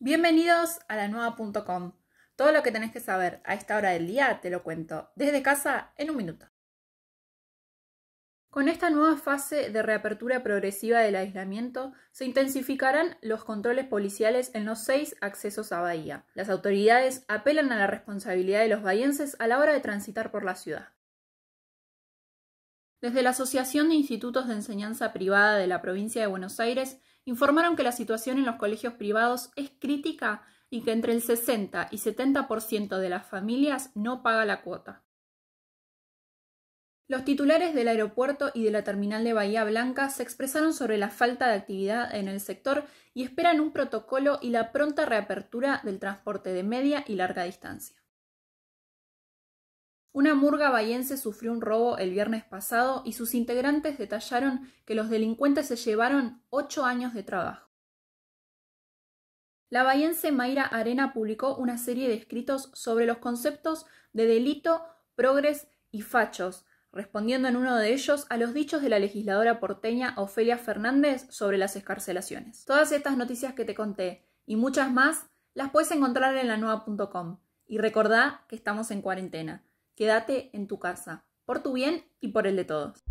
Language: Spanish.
Bienvenidos a la nueva.com. Todo lo que tenés que saber a esta hora del día te lo cuento desde casa en un minuto. Con esta nueva fase de reapertura progresiva del aislamiento, se intensificarán los controles policiales en los seis accesos a Bahía. Las autoridades apelan a la responsabilidad de los bahienses a la hora de transitar por la ciudad. Desde la Asociación de Institutos de Enseñanza Privada de la Provincia de Buenos Aires informaron que la situación en los colegios privados es crítica y que entre el 60 y 70% de las familias no paga la cuota. Los titulares del aeropuerto y de la terminal de Bahía Blanca se expresaron sobre la falta de actividad en el sector y esperan un protocolo y la pronta reapertura del transporte de media y larga distancia. Una murga bayense sufrió un robo el viernes pasado y sus integrantes detallaron que los delincuentes se llevaron ocho años de trabajo. La bayense Mayra Arena publicó una serie de escritos sobre los conceptos de delito, progres y fachos, respondiendo en uno de ellos a los dichos de la legisladora porteña Ofelia Fernández sobre las escarcelaciones. Todas estas noticias que te conté y muchas más las puedes encontrar en la Y recordá que estamos en cuarentena. Quédate en tu casa, por tu bien y por el de todos.